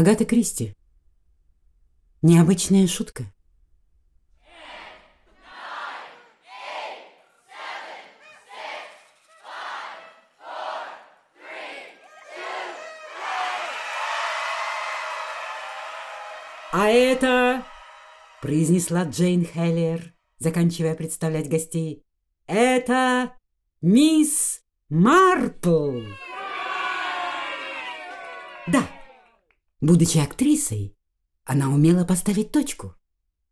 Агата Кристи. Необычная шутка. «А это...» — произнесла Джейн Хеллер, заканчивая представлять гостей. «Это мисс Марпл!» «Да!» Будучи актрисой, она умела поставить точку.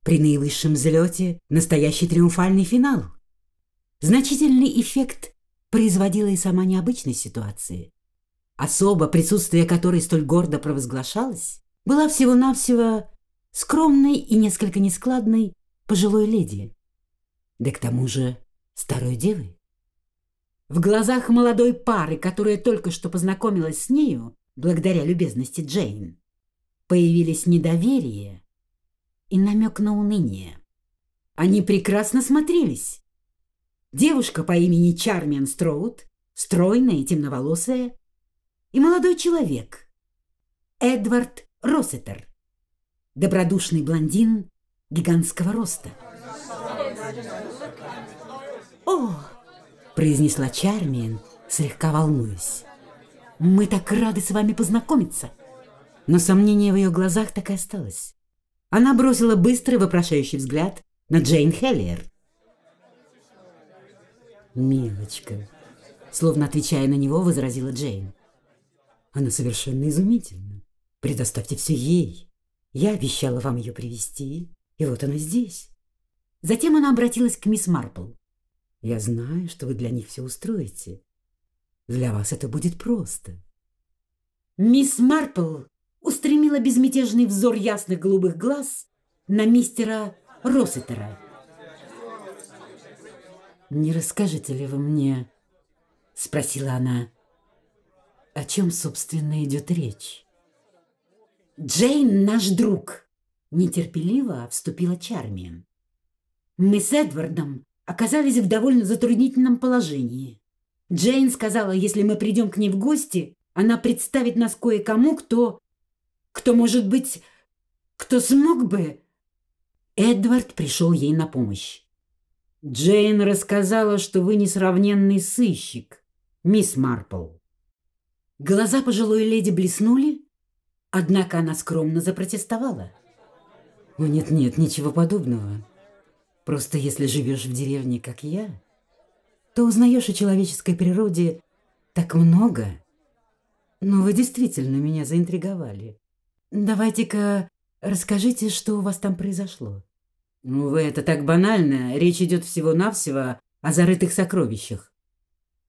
При наивысшем взлете настоящий триумфальный финал. Значительный эффект производила и сама необычность ситуации. Особо, присутствие которой столь гордо провозглашалось, была всего-навсего скромной и несколько нескладной пожилой леди. Да к тому же старой девы. В глазах молодой пары, которая только что познакомилась с нею, благодаря любезности Джейн, появились недоверие и намек на уныние. Они прекрасно смотрелись. Девушка по имени Чармиан Строуд, стройная и темноволосая, и молодой человек, Эдвард Россетер, добродушный блондин гигантского роста. «О!» – произнесла Чармиан, слегка волнуясь. Мы так рады с вами познакомиться!» Но сомнение в ее глазах так и осталось. Она бросила быстрый вопрошающий взгляд на Джейн Хеллиер. «Милочка», — словно отвечая на него, возразила Джейн. «Она совершенно изумительна. Предоставьте все ей. Я обещала вам ее привести, и вот она здесь». Затем она обратилась к мисс Марпл. «Я знаю, что вы для них все устроите, для вас это будет просто. Мисс Марпл устремила безмятежный взор ясных голубых глаз на мистера Россетера. «Не расскажете ли вы мне?» — спросила она. «О чем, собственно, идет речь?» «Джейн наш друг!» — нетерпеливо вступила Чармиан. «Мы с Эдвардом оказались в довольно затруднительном положении. Джейн сказала, если мы придем к ней в гости, она представит нас кое-кому, кто... Кто, может быть, кто смог бы... Эдвард пришел ей на помощь. Джейн рассказала, что вы несравненный сыщик, мисс Марпл. Глаза пожилой леди блеснули, однако она скромно запротестовала. нет нет-нет, ничего подобного. Просто если живешь в деревне, как я, то узнаешь о человеческой природе так много. Но вы действительно меня заинтриговали. Давайте-ка расскажите, что у вас там произошло. Ну, вы это так банально. Речь идет всего-навсего о зарытых сокровищах.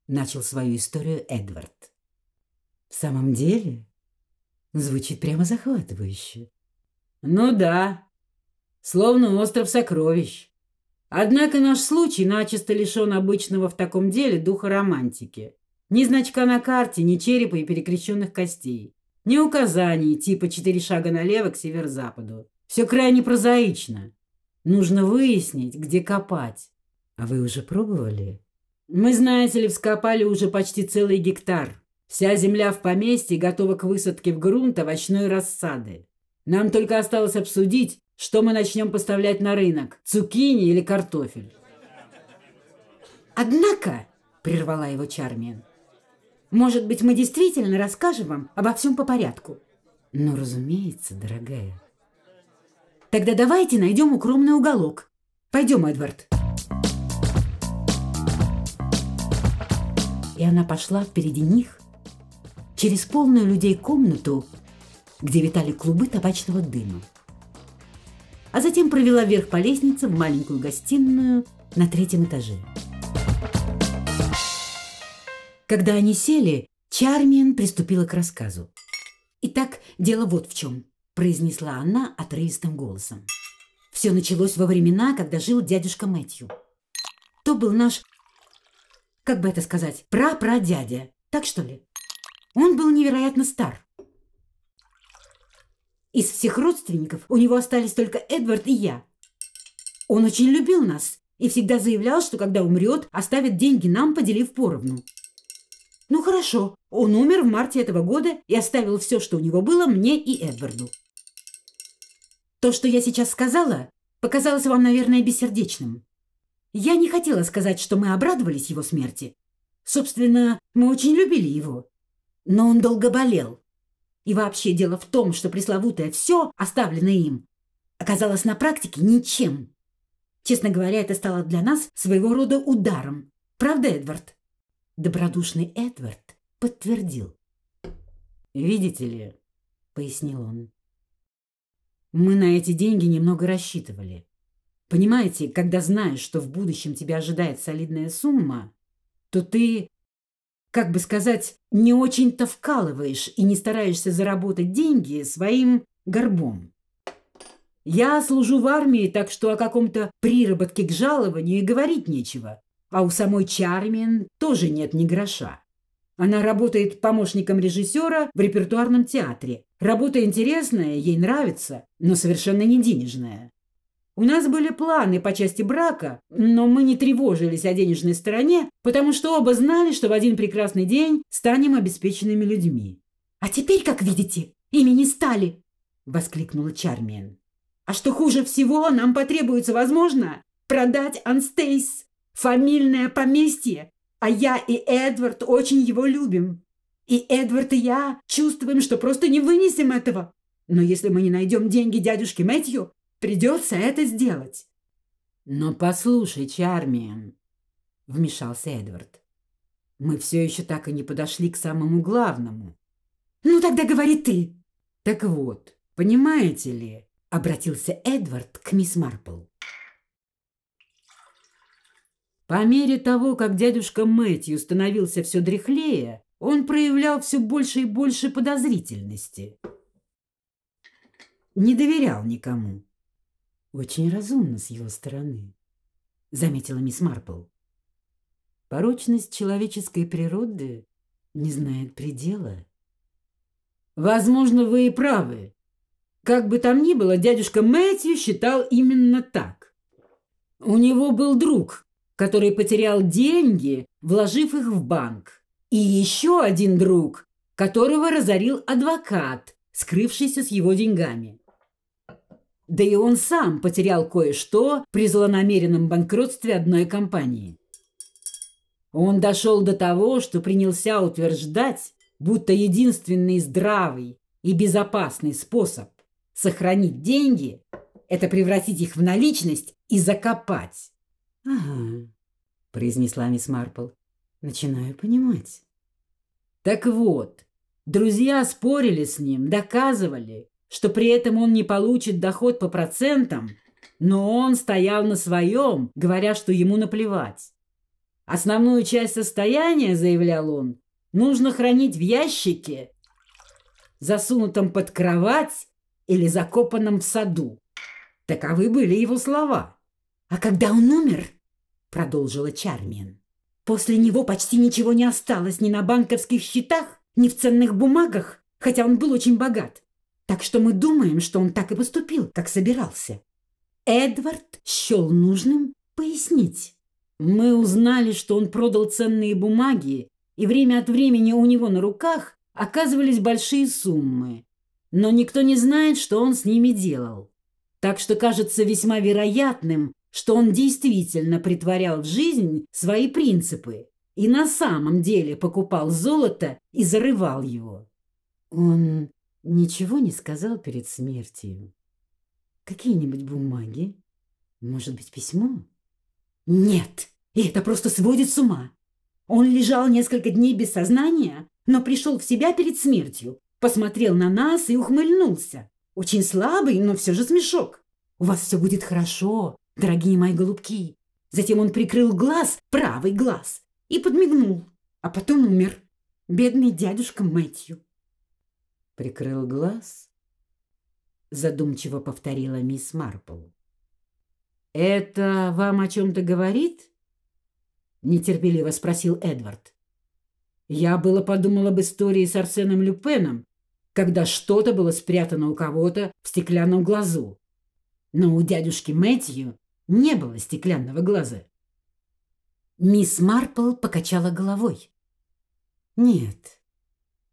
Начал свою историю Эдвард. В самом деле, звучит прямо захватывающе. Ну да, словно остров сокровищ. Однако наш случай начисто лишен обычного в таком деле духа романтики. Ни значка на карте, ни черепа и перекрещенных костей. Ни указаний типа «четыре шага налево к северо-западу». Все крайне прозаично. Нужно выяснить, где копать. А вы уже пробовали? Мы, знаете ли, вскопали уже почти целый гектар. Вся земля в поместье готова к высадке в грунт овощной рассады. Нам только осталось обсудить, что мы начнем поставлять на рынок? Цукини или картофель? Однако, прервала его Чармиан, может быть, мы действительно расскажем вам обо всем по порядку? Ну, разумеется, дорогая. Тогда давайте найдем укромный уголок. Пойдем, Эдвард. И она пошла впереди них через полную людей комнату, где витали клубы табачного дыма а затем провела вверх по лестнице в маленькую гостиную на третьем этаже. Когда они сели, Чармиан приступила к рассказу. «Итак, дело вот в чем», – произнесла она отрывистым голосом. «Все началось во времена, когда жил дядюшка Мэтью. То был наш, как бы это сказать, прапрадядя, так что ли? Он был невероятно стар, из всех родственников у него остались только Эдвард и я. Он очень любил нас и всегда заявлял, что когда умрет, оставит деньги нам, поделив поровну. Ну хорошо, он умер в марте этого года и оставил все, что у него было, мне и Эдварду. То, что я сейчас сказала, показалось вам, наверное, бессердечным. Я не хотела сказать, что мы обрадовались его смерти. Собственно, мы очень любили его. Но он долго болел. И вообще дело в том, что пресловутое «все», оставленное им, оказалось на практике ничем. Честно говоря, это стало для нас своего рода ударом. Правда, Эдвард? Добродушный Эдвард подтвердил. «Видите ли», — пояснил он, — «мы на эти деньги немного рассчитывали. Понимаете, когда знаешь, что в будущем тебя ожидает солидная сумма, то ты как бы сказать, не очень-то вкалываешь и не стараешься заработать деньги своим горбом. Я служу в армии, так что о каком-то приработке к жалованию и говорить нечего. А у самой Чармин тоже нет ни гроша. Она работает помощником режиссера в репертуарном театре. Работа интересная, ей нравится, но совершенно не денежная. У нас были планы по части брака, но мы не тревожились о денежной стороне, потому что оба знали, что в один прекрасный день станем обеспеченными людьми. «А теперь, как видите, ими не стали!» — воскликнула Чармиен. «А что хуже всего, нам потребуется, возможно, продать Анстейс, фамильное поместье, а я и Эдвард очень его любим. И Эдвард и я чувствуем, что просто не вынесем этого. Но если мы не найдем деньги дядюшки Мэтью, Придется это сделать». «Но послушай, Чармиан», — вмешался Эдвард. «Мы все еще так и не подошли к самому главному». «Ну тогда говори ты». «Так вот, понимаете ли», — обратился Эдвард к мисс Марпл. По мере того, как дядюшка Мэтью становился все дряхлее, он проявлял все больше и больше подозрительности. Не доверял никому. Очень разумно с его стороны, заметила мисс Марпл. Порочность человеческой природы не знает предела. Возможно, вы и правы. Как бы там ни было, дядюшка Мэтью считал именно так. У него был друг, который потерял деньги, вложив их в банк. И еще один друг, которого разорил адвокат, скрывшийся с его деньгами. Да и он сам потерял кое-что при злонамеренном банкротстве одной компании. Он дошел до того, что принялся утверждать, будто единственный здравый и безопасный способ сохранить деньги – это превратить их в наличность и закопать. «Ага», – произнесла мисс Марпл, – «начинаю понимать». Так вот, друзья спорили с ним, доказывали, что при этом он не получит доход по процентам, но он стоял на своем, говоря, что ему наплевать. Основную часть состояния, заявлял он, нужно хранить в ящике, засунутом под кровать или закопанном в саду. Таковы были его слова. «А когда он умер?» – продолжила Чармин. «После него почти ничего не осталось ни на банковских счетах, ни в ценных бумагах, хотя он был очень богат. Так что мы думаем, что он так и поступил, как собирался. Эдвард счел нужным пояснить. Мы узнали, что он продал ценные бумаги, и время от времени у него на руках оказывались большие суммы. Но никто не знает, что он с ними делал. Так что кажется весьма вероятным, что он действительно притворял в жизнь свои принципы и на самом деле покупал золото и зарывал его. Он Ничего не сказал перед смертью. Какие-нибудь бумаги? Может быть, письмо? Нет, и это просто сводит с ума. Он лежал несколько дней без сознания, но пришел в себя перед смертью, посмотрел на нас и ухмыльнулся. Очень слабый, но все же смешок. «У вас все будет хорошо, дорогие мои голубки!» Затем он прикрыл глаз, правый глаз, и подмигнул, а потом умер. Бедный дядюшка Мэтью прикрыл глаз, задумчиво повторила мисс Марпл. «Это вам о чем-то говорит?» нетерпеливо спросил Эдвард. «Я было подумал об истории с Арсеном Люпеном, когда что-то было спрятано у кого-то в стеклянном глазу. Но у дядюшки Мэтью не было стеклянного глаза». Мисс Марпл покачала головой. «Нет,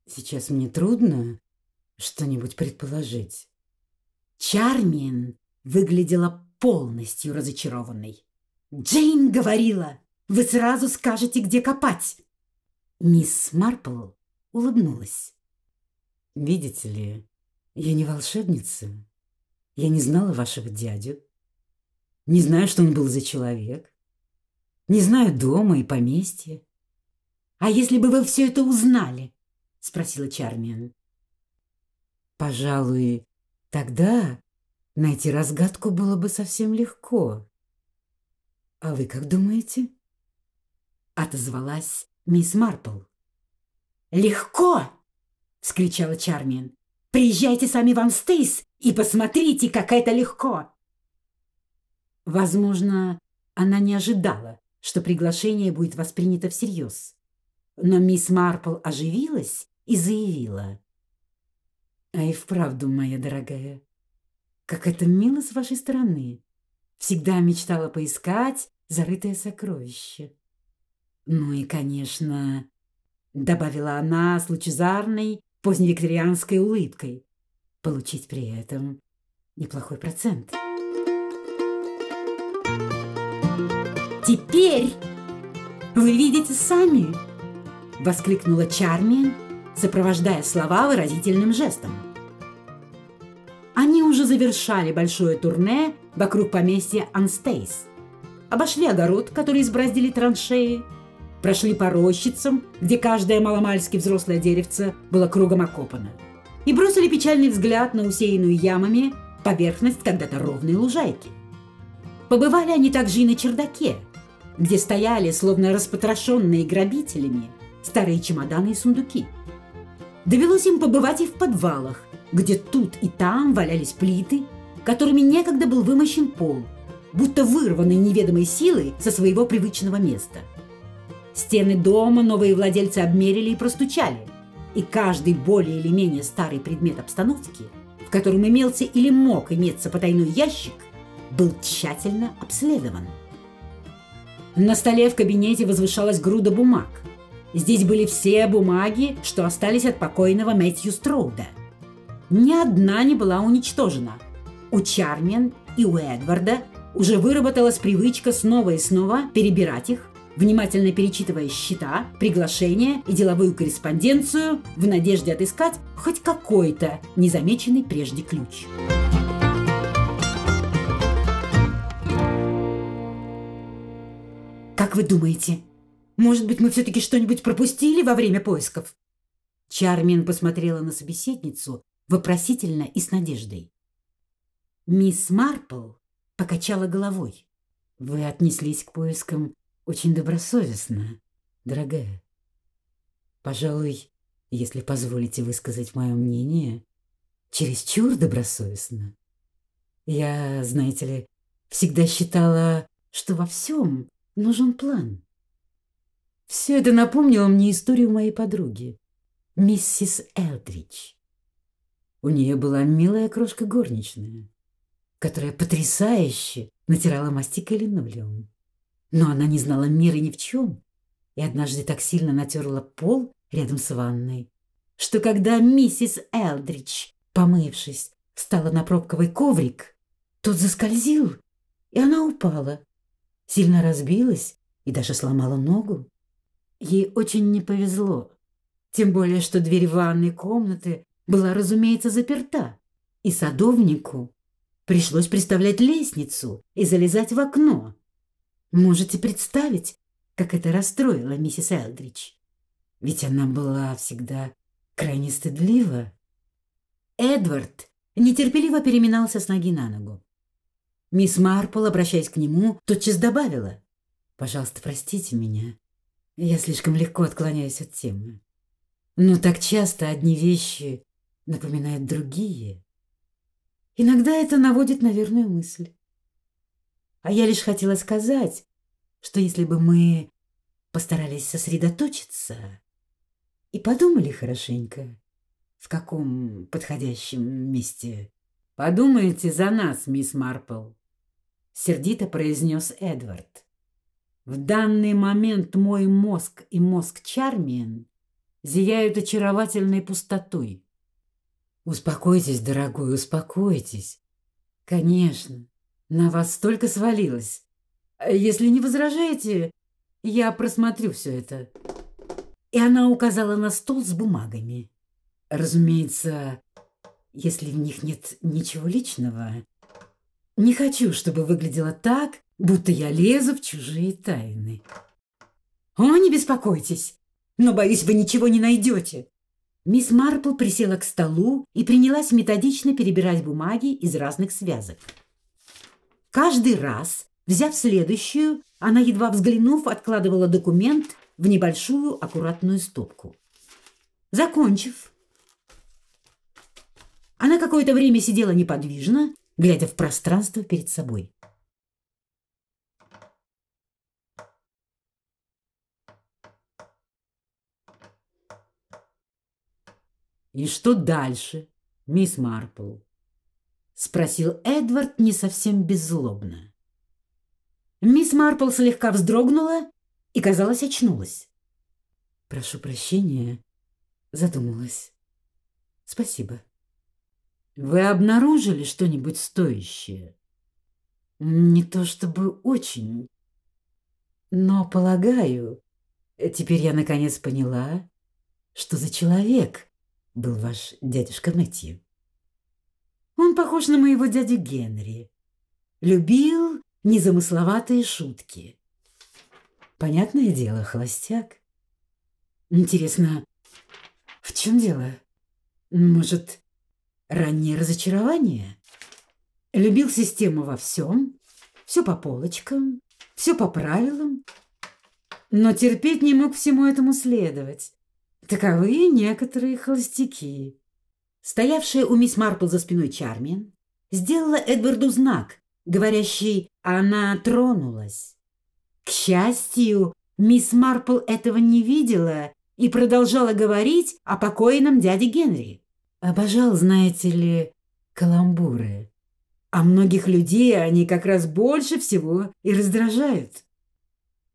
сейчас мне трудно что-нибудь предположить. Чармин выглядела полностью разочарованной. «Джейн говорила, вы сразу скажете, где копать!» Мисс Марпл улыбнулась. «Видите ли, я не волшебница. Я не знала вашего дядю. Не знаю, что он был за человек. Не знаю дома и поместья». «А если бы вы все это узнали?» — спросила Чармиан. Пожалуй, тогда найти разгадку было бы совсем легко. «А вы как думаете?» — отозвалась мисс Марпл. «Легко!» — вскричала Чармин. «Приезжайте сами в Анстейс и посмотрите, как это легко!» Возможно, она не ожидала, что приглашение будет воспринято всерьез. Но мисс Марпл оживилась и заявила. А и вправду, моя дорогая, как это мило с вашей стороны. Всегда мечтала поискать зарытое сокровище. Ну и, конечно, добавила она с лучезарной поздневикторианской улыбкой, получить при этом неплохой процент. Теперь вы видите сами, воскликнула Чармиан сопровождая слова выразительным жестом. Они уже завершали большое турне вокруг поместья Анстейс. Обошли огород, который избраздили траншеи, прошли по рощицам, где каждое маломальски взрослое деревце было кругом окопано, и бросили печальный взгляд на усеянную ямами поверхность когда-то ровной лужайки. Побывали они также и на чердаке, где стояли, словно распотрошенные грабителями, старые чемоданы и сундуки. Довелось им побывать и в подвалах, где тут и там валялись плиты, которыми некогда был вымощен пол, будто вырванный неведомой силой со своего привычного места. Стены дома новые владельцы обмерили и простучали, и каждый более или менее старый предмет обстановки, в котором имелся или мог иметься потайной ящик, был тщательно обследован. На столе в кабинете возвышалась груда бумаг – Здесь были все бумаги, что остались от покойного Мэтью Строуда. Ни одна не была уничтожена. У Чармен и у Эдварда уже выработалась привычка снова и снова перебирать их, внимательно перечитывая счета, приглашения и деловую корреспонденцию в надежде отыскать хоть какой-то незамеченный прежде ключ. Как вы думаете, может быть, мы все-таки что-нибудь пропустили во время поисков?» Чармин посмотрела на собеседницу вопросительно и с надеждой. Мисс Марпл покачала головой. «Вы отнеслись к поискам очень добросовестно, дорогая. Пожалуй, если позволите высказать мое мнение, чересчур добросовестно. Я, знаете ли, всегда считала, что во всем нужен план. Все это напомнило мне историю моей подруги, миссис Элдрич. У нее была милая крошка горничная, которая потрясающе натирала мастикой линолеум. Но она не знала меры ни в чем, и однажды так сильно натерла пол рядом с ванной, что когда миссис Элдрич, помывшись, встала на пробковый коврик, тот заскользил, и она упала, сильно разбилась и даже сломала ногу. Ей очень не повезло. Тем более, что дверь ванной комнаты была, разумеется, заперта. И садовнику пришлось приставлять лестницу и залезать в окно. Можете представить, как это расстроило миссис Элдрич. Ведь она была всегда крайне стыдлива. Эдвард нетерпеливо переминался с ноги на ногу. Мисс Марпл, обращаясь к нему, тотчас добавила. «Пожалуйста, простите меня. Я слишком легко отклоняюсь от темы. Но так часто одни вещи напоминают другие. Иногда это наводит на верную мысль. А я лишь хотела сказать, что если бы мы постарались сосредоточиться и подумали хорошенько, в каком подходящем месте... «Подумайте за нас, мисс Марпл», — сердито произнес Эдвард. В данный момент мой мозг и мозг Чармиен зияют очаровательной пустотой. Успокойтесь, дорогой, успокойтесь. Конечно, на вас столько свалилось. Если не возражаете, я просмотрю все это. И она указала на стол с бумагами. Разумеется, если в них нет ничего личного. Не хочу, чтобы выглядело так, будто я лезу в чужие тайны. «О, не беспокойтесь, но, боюсь, вы ничего не найдете!» Мисс Марпл присела к столу и принялась методично перебирать бумаги из разных связок. Каждый раз, взяв следующую, она, едва взглянув, откладывала документ в небольшую аккуратную стопку. Закончив, она какое-то время сидела неподвижно, глядя в пространство перед собой. «И что дальше, мисс Марпл?» Спросил Эдвард не совсем беззлобно. Мисс Марпл слегка вздрогнула и, казалось, очнулась. «Прошу прощения», — задумалась. «Спасибо». «Вы обнаружили что-нибудь стоящее?» «Не то чтобы очень, но, полагаю, теперь я наконец поняла, что за человек был ваш дядюшка Мэтью? Он похож на моего дядю Генри. Любил незамысловатые шутки. Понятное дело, холостяк. Интересно, в чем дело? Может, раннее разочарование? Любил систему во всем, все по полочкам, все по правилам, но терпеть не мог всему этому следовать. Таковы некоторые холостяки. Стоявшая у мисс Марпл за спиной Чармин сделала Эдварду знак, говорящий «она тронулась». К счастью, мисс Марпл этого не видела и продолжала говорить о покойном дяде Генри. Обожал, знаете ли, каламбуры. А многих людей они как раз больше всего и раздражают.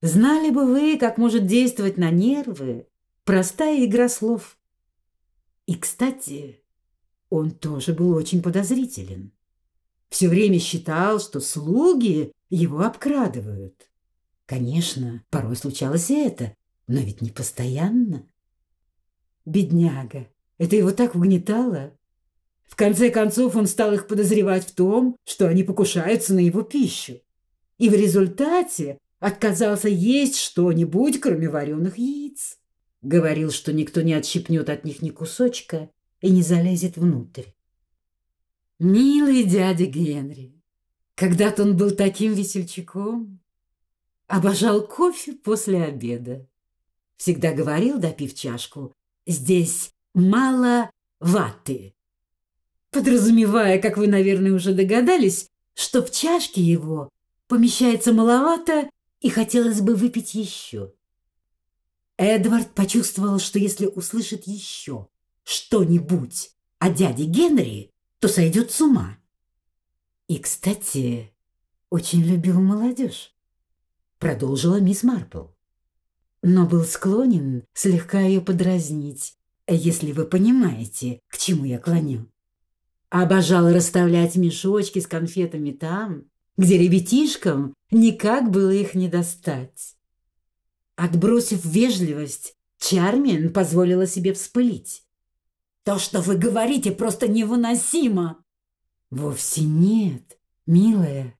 Знали бы вы, как может действовать на нервы Простая игра слов. И, кстати, он тоже был очень подозрителен. Все время считал, что слуги его обкрадывают. Конечно, порой случалось и это, но ведь не постоянно. Бедняга, это его так угнетало. В конце концов он стал их подозревать в том, что они покушаются на его пищу. И в результате отказался есть что-нибудь, кроме вареных яиц. Говорил, что никто не отщипнет от них ни кусочка и не залезет внутрь. Милый дядя Генри, когда-то он был таким весельчаком. Обожал кофе после обеда. Всегда говорил, допив чашку, «Здесь мало ваты». Подразумевая, как вы, наверное, уже догадались, что в чашке его помещается маловато и хотелось бы выпить еще. Эдвард почувствовал, что если услышит еще что-нибудь о дяде Генри, то сойдет с ума. И, кстати, очень любил молодежь, продолжила мисс Марпл. Но был склонен слегка ее подразнить, если вы понимаете, к чему я клоню. Обожал расставлять мешочки с конфетами там, где ребятишкам никак было их не достать. Отбросив вежливость, Чармин позволила себе вспылить. «То, что вы говорите, просто невыносимо!» «Вовсе нет, милая.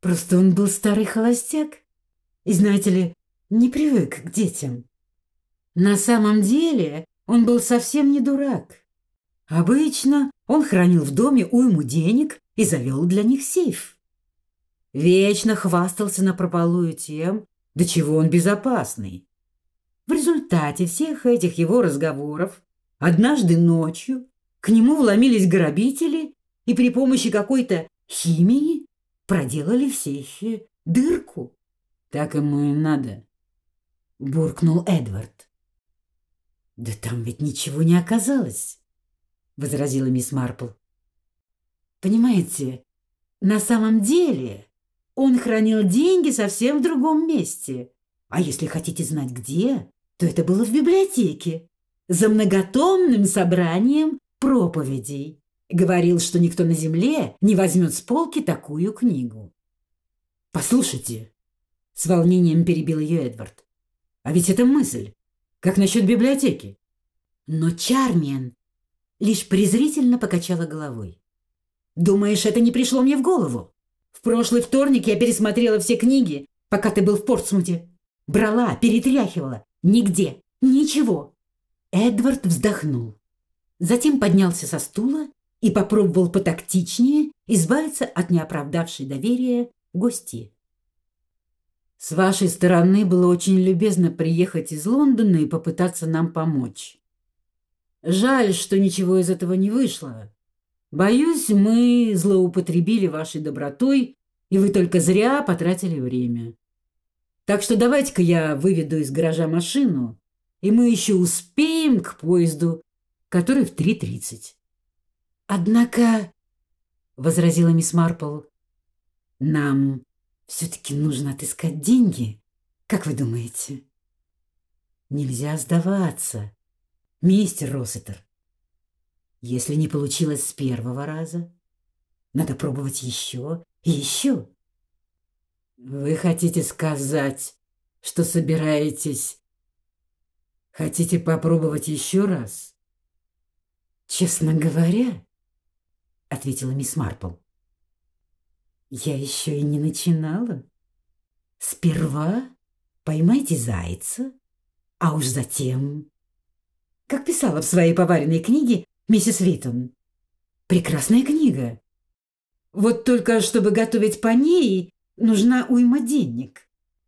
Просто он был старый холостяк. И, знаете ли, не привык к детям. На самом деле он был совсем не дурак. Обычно он хранил в доме уйму денег и завел для них сейф. Вечно хвастался на напропалую тем, до чего он безопасный? В результате всех этих его разговоров однажды ночью к нему вломились грабители и при помощи какой-то химии проделали в сейфе дырку. Так ему и надо, буркнул Эдвард. Да там ведь ничего не оказалось, возразила мисс Марпл. Понимаете, на самом деле он хранил деньги совсем в другом месте. А если хотите знать где, то это было в библиотеке. За многотомным собранием проповедей. Говорил, что никто на земле не возьмет с полки такую книгу. «Послушайте», — с волнением перебил ее Эдвард, — «а ведь это мысль. Как насчет библиотеки?» Но Чармиан лишь презрительно покачала головой. «Думаешь, это не пришло мне в голову? В прошлый вторник я пересмотрела все книги, пока ты был в Портсмуте. Брала, перетряхивала. Нигде. Ничего. Эдвард вздохнул. Затем поднялся со стула и попробовал потактичнее избавиться от неоправдавшей доверия гости. «С вашей стороны было очень любезно приехать из Лондона и попытаться нам помочь. Жаль, что ничего из этого не вышло. Боюсь, мы злоупотребили вашей добротой, и вы только зря потратили время. Так что давайте-ка я выведу из гаража машину, и мы еще успеем к поезду, который в 3.30. Однако, — возразила мисс Марпл, — нам все-таки нужно отыскать деньги, как вы думаете? Нельзя сдаваться, мистер Россетер. Если не получилось с первого раза, надо пробовать еще и еще. Вы хотите сказать, что собираетесь... Хотите попробовать еще раз? Честно говоря, — ответила мисс Марпл, — я еще и не начинала. Сперва поймайте зайца, а уж затем... Как писала в своей поваренной книге миссис Витон. Прекрасная книга. Вот только, чтобы готовить по ней, нужна уйма денег.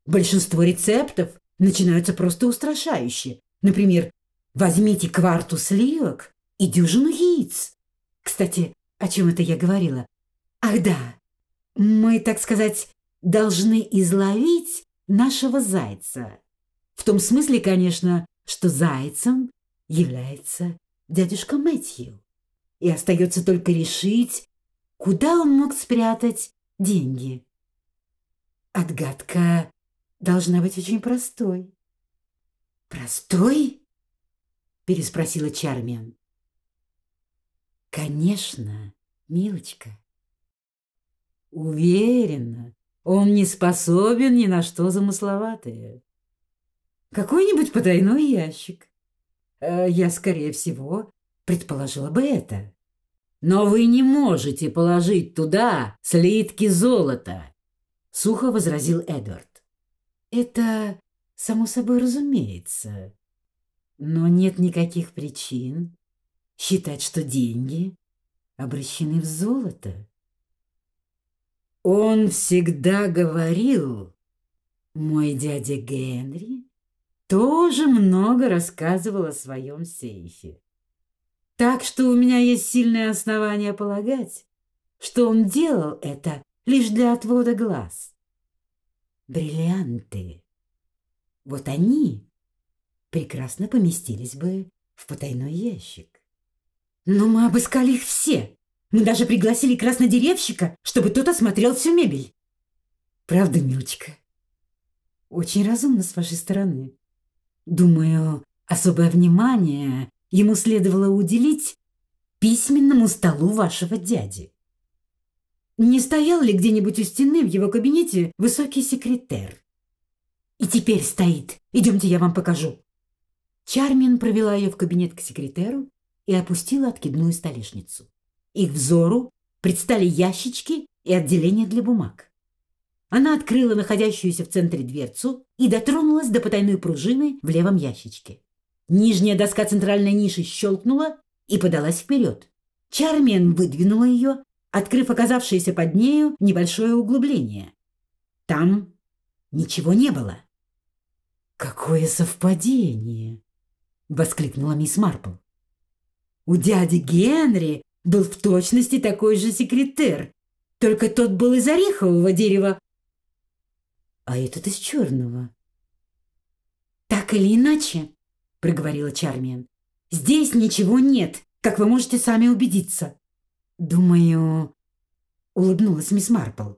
Большинство рецептов начинаются просто устрашающе. Например, возьмите кварту сливок и дюжину яиц. Кстати, о чем это я говорила? Ах да, мы, так сказать, должны изловить нашего зайца. В том смысле, конечно, что зайцем является дядюшка Мэтью. И остается только решить, куда он мог спрятать деньги. Отгадка должна быть очень простой. «Простой?» – переспросила Чармиан. «Конечно, милочка». «Уверена, он не способен ни на что замысловатое. Какой-нибудь потайной ящик, Э, я, скорее всего, предположила бы это. «Но вы не можете положить туда слитки золота!» Сухо возразил Эдвард. «Это само собой разумеется. Но нет никаких причин считать, что деньги обращены в золото». Он всегда говорил, мой дядя Генри, тоже много рассказывал о своем сейфе. Так что у меня есть сильное основание полагать, что он делал это лишь для отвода глаз. Бриллианты. Вот они прекрасно поместились бы в потайной ящик. Но мы обыскали их все. Мы даже пригласили краснодеревщика, чтобы тот осмотрел всю мебель. Правда, Милочка? Очень разумно с вашей стороны. Думаю, особое внимание ему следовало уделить письменному столу вашего дяди. Не стоял ли где-нибудь у стены в его кабинете высокий секретер? И теперь стоит. Идемте, я вам покажу. Чармин провела ее в кабинет к секретеру и опустила откидную столешницу. Их взору предстали ящички и отделение для бумаг. Она открыла находящуюся в центре дверцу и дотронулась до потайной пружины в левом ящичке. Нижняя доска центральной ниши щелкнула и подалась вперед. Чармен выдвинула ее, открыв оказавшееся под нею небольшое углубление. Там ничего не было. «Какое совпадение!» — воскликнула мисс Марпл. «У дяди Генри был в точности такой же секретер, только тот был из орехового дерева, а этот из черного. «Так или иначе», — проговорила Чармиан, — «здесь ничего нет, как вы можете сами убедиться». «Думаю...» — улыбнулась мисс Марпл.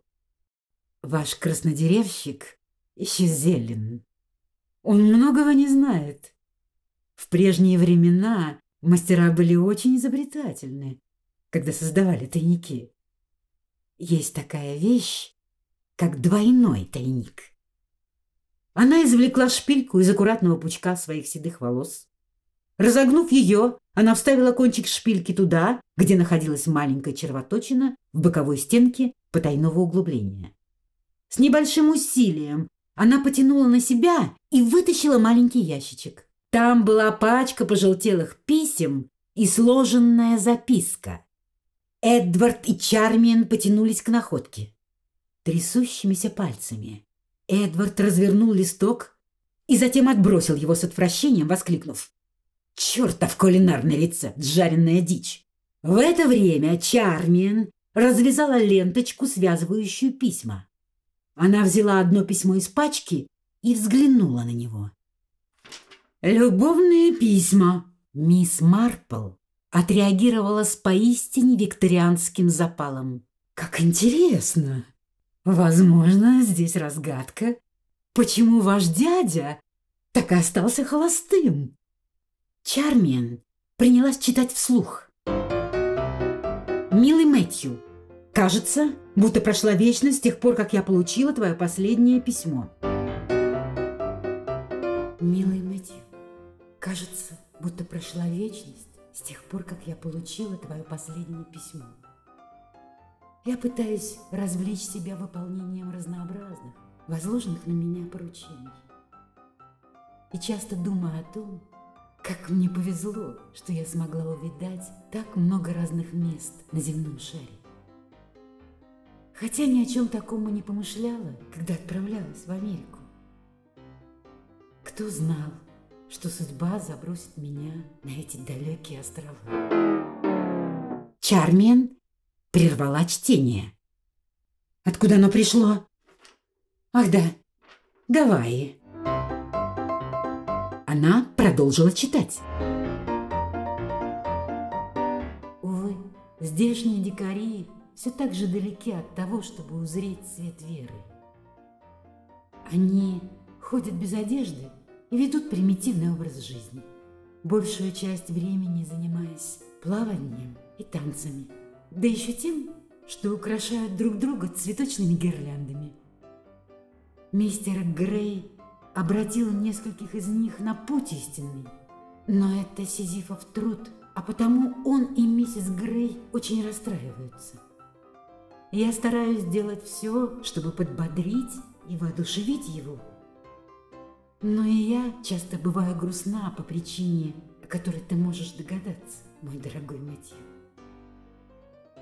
«Ваш краснодеревщик еще зелен. Он многого не знает. В прежние времена мастера были очень изобретательны, когда создавали тайники. Есть такая вещь, как двойной тайник. Она извлекла шпильку из аккуратного пучка своих седых волос. Разогнув ее, она вставила кончик шпильки туда, где находилась маленькая червоточина в боковой стенке потайного углубления. С небольшим усилием она потянула на себя и вытащила маленький ящичек. Там была пачка пожелтелых писем и сложенная записка. Эдвард и Чармиан потянулись к находке трясущимися пальцами. Эдвард развернул листок и затем отбросил его с отвращением, воскликнув. «Чертов кулинарный рецепт! Жареная дичь!» В это время Чармиан развязала ленточку, связывающую письма. Она взяла одно письмо из пачки и взглянула на него. «Любовные письма!» Мисс Марпл отреагировала с поистине викторианским запалом. «Как интересно! Возможно, здесь разгадка, почему ваш дядя так и остался холостым. Чармиан принялась читать вслух. «Милый Мэтью, кажется, будто прошла вечность с тех пор, как я получила твое последнее письмо». «Милый Мэтью, кажется, будто прошла вечность с тех пор, как я получила твое последнее письмо». Я пытаюсь развлечь себя выполнением разнообразных, возложенных на меня поручений. И часто думаю о том, как мне повезло, что я смогла увидать так много разных мест на земном шаре. Хотя ни о чем таком такому не помышляла, когда отправлялась в Америку. Кто знал, что судьба забросит меня на эти далекие острова? Чармен прервала чтение. «Откуда оно пришло?» «Ах да, Гавайи». Она продолжила читать. Увы, здешние дикари все так же далеки от того, чтобы узреть свет веры. Они ходят без одежды и ведут примитивный образ жизни, большую часть времени занимаясь плаванием и танцами – да еще тем, что украшают друг друга цветочными гирляндами. Мистер Грей обратил нескольких из них на путь истинный, но это Сизифов труд, а потому он и миссис Грей очень расстраиваются. Я стараюсь сделать все, чтобы подбодрить и воодушевить его. Но и я часто бываю грустна по причине, о которой ты можешь догадаться, мой дорогой Матья.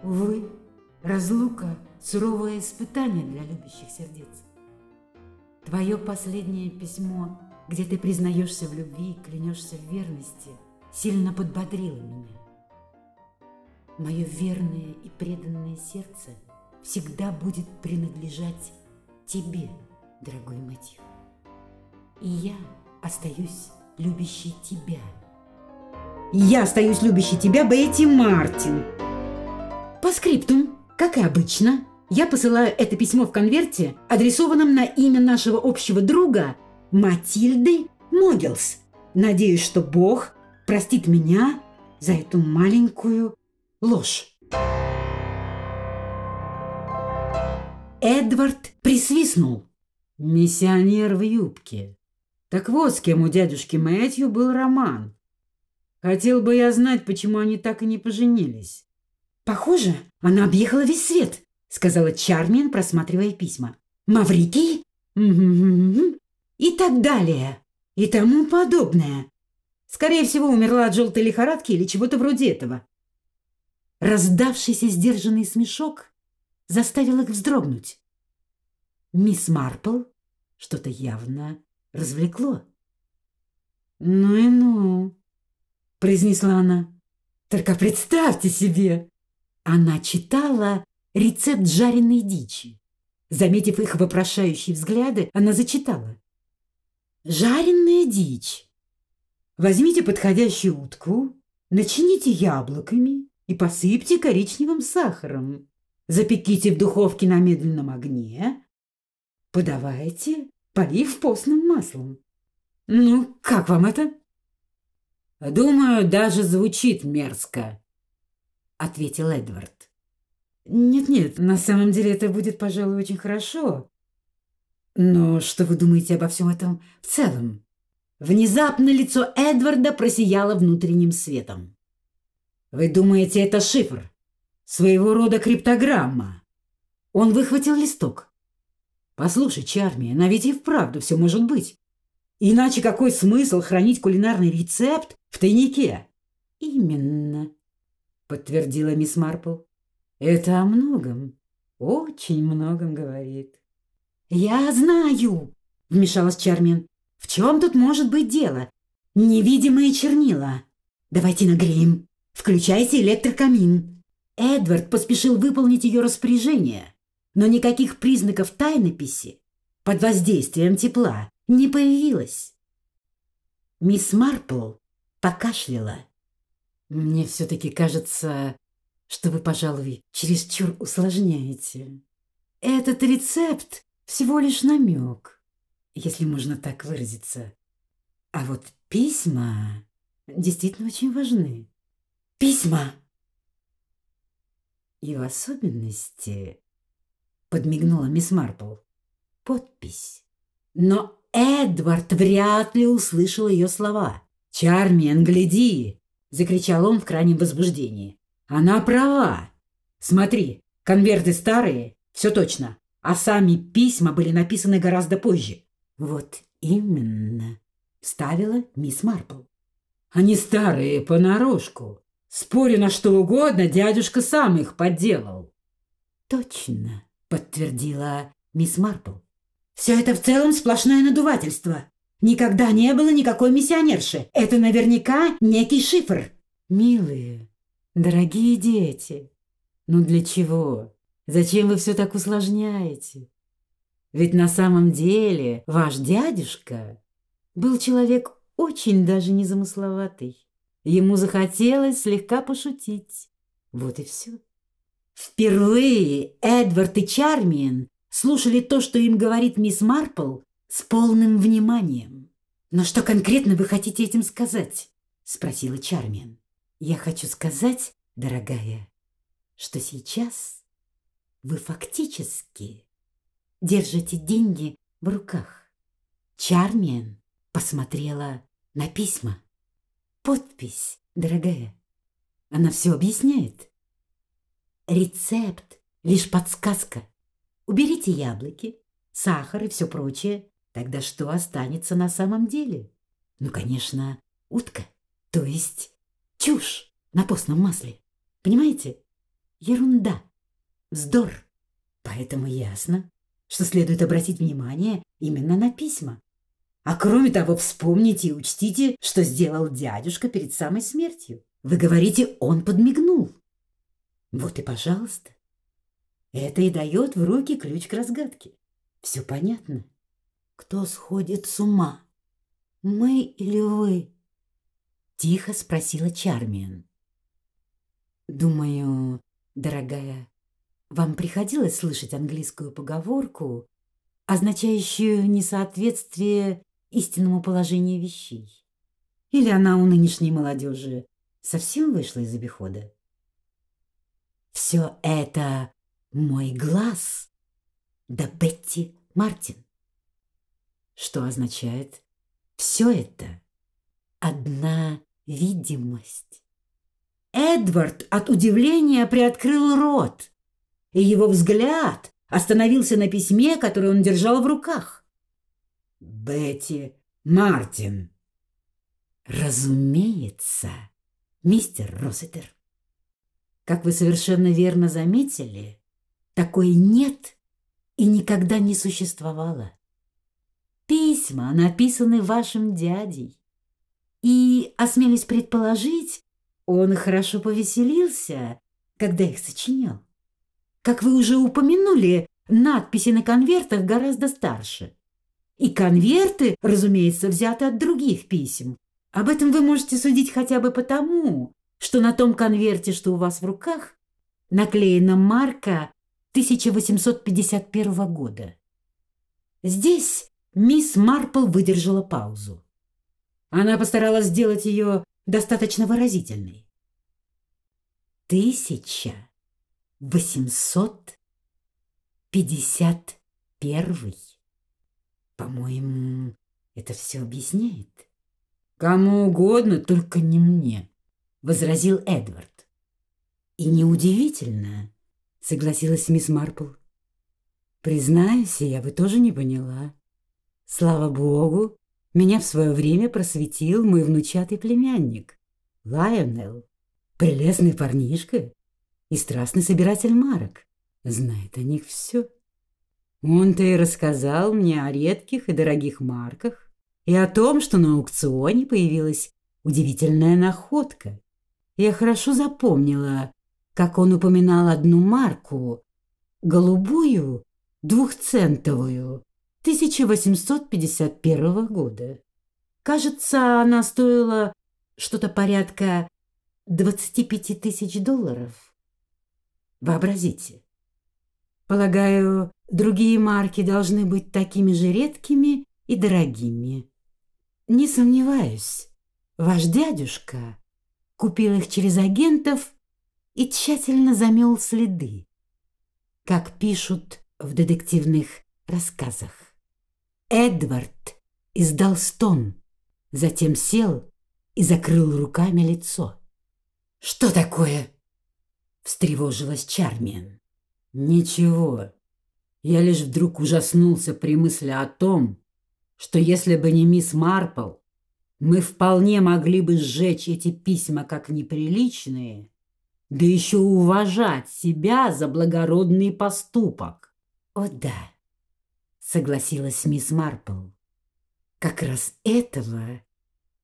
Увы, разлука – суровое испытание для любящих сердец. Твое последнее письмо, где ты признаешься в любви и клянешься в верности, сильно подбодрило меня. Мое верное и преданное сердце всегда будет принадлежать тебе, дорогой Матью. И я остаюсь любящей тебя. Я остаюсь любящей тебя, Бетти Мартин. По скрипту, как и обычно, я посылаю это письмо в конверте, адресованном на имя нашего общего друга Матильды Могилс. Надеюсь, что Бог простит меня за эту маленькую ложь. Эдвард присвистнул. Миссионер в юбке. Так вот, с кем у дядюшки Мэтью был роман. Хотел бы я знать, почему они так и не поженились. «Похоже, она объехала весь свет», — сказала Чармин, просматривая письма. «Маврикий?» «И так далее. И тому подобное. Скорее всего, умерла от желтой лихорадки или чего-то вроде этого». Раздавшийся сдержанный смешок заставил их вздрогнуть. Мисс Марпл что-то явно развлекло. «Ну и ну», — произнесла она. «Только представьте себе, она читала рецепт жареной дичи. Заметив их вопрошающие взгляды, она зачитала. «Жареная дичь. Возьмите подходящую утку, начините яблоками и посыпьте коричневым сахаром. Запеките в духовке на медленном огне. Подавайте, полив постным маслом. Ну, как вам это?» «Думаю, даже звучит мерзко», ответил Эдвард. «Нет-нет, на самом деле это будет, пожалуй, очень хорошо. Но что вы думаете обо всем этом в целом?» Внезапно лицо Эдварда просияло внутренним светом. «Вы думаете, это шифр? Своего рода криптограмма?» Он выхватил листок. «Послушай, Чарми, но ведь и вправду все может быть. Иначе какой смысл хранить кулинарный рецепт в тайнике?» «Именно», — подтвердила мисс Марпл. «Это о многом, очень многом говорит». «Я знаю!» — вмешалась Чармин. «В чем тут может быть дело? Невидимые чернила. Давайте нагреем. Включайте электрокамин». Эдвард поспешил выполнить ее распоряжение, но никаких признаков тайнописи под воздействием тепла не появилось. Мисс Марпл покашляла. Мне все-таки кажется, что вы, пожалуй, чересчур усложняете. Этот рецепт всего лишь намек, если можно так выразиться. А вот письма действительно очень важны. Письма! И в особенности подмигнула мисс Марпл. Подпись. Но Эдвард вряд ли услышал ее слова. «Чармиан, гляди! закричал он в крайнем возбуждении. Она права. Смотри, конверты старые, все точно. А сами письма были написаны гораздо позже. Вот именно, вставила мисс Марпл. Они старые понарошку. Спорю на что угодно, дядюшка сам их подделал. Точно, подтвердила мисс Марпл. Все это в целом сплошное надувательство. Никогда не было никакой миссионерши. Это наверняка некий шифр. Милые, дорогие дети, ну для чего? Зачем вы все так усложняете? Ведь на самом деле ваш дядюшка был человек очень даже незамысловатый. Ему захотелось слегка пошутить. Вот и все. Впервые Эдвард и Чармиен слушали то, что им говорит мисс Марпл, с полным вниманием. «Но что конкретно вы хотите этим сказать?» – спросила Чармин. «Я хочу сказать, дорогая, что сейчас вы фактически держите деньги в руках». Чармиан посмотрела на письма. «Подпись, дорогая. Она все объясняет. Рецепт — лишь подсказка. Уберите яблоки, сахар и все прочее, Тогда что останется на самом деле? Ну, конечно, утка. То есть чушь на постном масле. Понимаете? Ерунда. Вздор. Поэтому ясно, что следует обратить внимание именно на письма. А кроме того, вспомните и учтите, что сделал дядюшка перед самой смертью. Вы говорите, он подмигнул. Вот и пожалуйста. Это и дает в руки ключ к разгадке. Все понятно кто сходит с ума? Мы или вы? Тихо спросила Чармиан. Думаю, дорогая, вам приходилось слышать английскую поговорку, означающую несоответствие истинному положению вещей. Или она у нынешней молодежи совсем вышла из обихода? Все это мой глаз. Да Бетти Мартин что означает «все это одна видимость». Эдвард от удивления приоткрыл рот, и его взгляд остановился на письме, которое он держал в руках. «Бетти Мартин». «Разумеется, мистер Росситер. Как вы совершенно верно заметили, такой нет и никогда не существовало письма написаны вашим дядей. И, осмелюсь предположить, он хорошо повеселился, когда их сочинял. Как вы уже упомянули, надписи на конвертах гораздо старше. И конверты, разумеется, взяты от других писем. Об этом вы можете судить хотя бы потому, что на том конверте, что у вас в руках, наклеена марка 1851 года. Здесь Мисс Марпл выдержала паузу. Она постаралась сделать ее достаточно выразительной. Тысяча восемьсот пятьдесят первый. По-моему, это все объясняет. Кому угодно, только не мне, возразил Эдвард. И неудивительно, согласилась мисс Марпл. Признаюсь, я бы тоже не поняла. Слава богу, меня в свое время просветил мой внучатый племянник, Лайонел. Прелестный парнишка и страстный собиратель марок. Знает о них все. Он-то и рассказал мне о редких и дорогих марках и о том, что на аукционе появилась удивительная находка. Я хорошо запомнила, как он упоминал одну марку, голубую, двухцентовую, 1851 года. Кажется, она стоила что-то порядка 25 тысяч долларов. Вообразите. Полагаю, другие марки должны быть такими же редкими и дорогими. Не сомневаюсь, ваш дядюшка купил их через агентов и тщательно замел следы, как пишут в детективных рассказах. Эдвард издал стон, затем сел и закрыл руками лицо. «Что такое?» — встревожилась Чармиан. «Ничего. Я лишь вдруг ужаснулся при мысли о том, что если бы не мисс Марпл, мы вполне могли бы сжечь эти письма как неприличные, да еще уважать себя за благородный поступок. О да, согласилась мисс Марпл. Как раз этого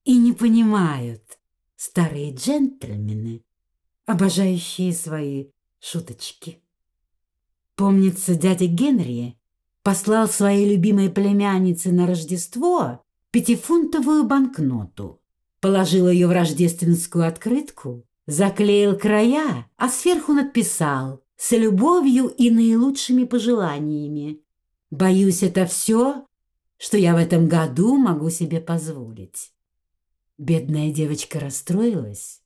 и не понимают старые джентльмены, обожающие свои шуточки. Помнится, дядя Генри послал своей любимой племяннице на Рождество пятифунтовую банкноту, положил ее в рождественскую открытку, заклеил края, а сверху написал «С любовью и наилучшими пожеланиями Боюсь, это все, что я в этом году могу себе позволить. Бедная девочка расстроилась,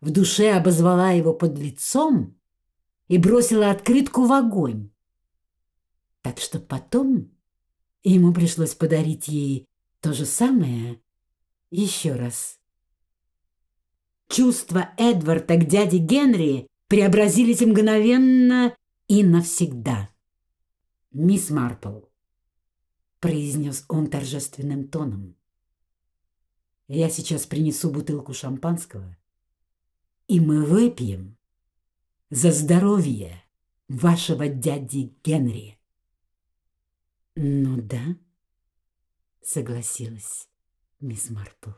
в душе обозвала его под лицом и бросила открытку в огонь. Так что потом ему пришлось подарить ей то же самое еще раз. Чувства Эдварда к дяде Генри преобразились мгновенно и навсегда мисс Марпл», — произнес он торжественным тоном. «Я сейчас принесу бутылку шампанского, и мы выпьем за здоровье вашего дяди Генри». «Ну да», — согласилась мисс Марпл.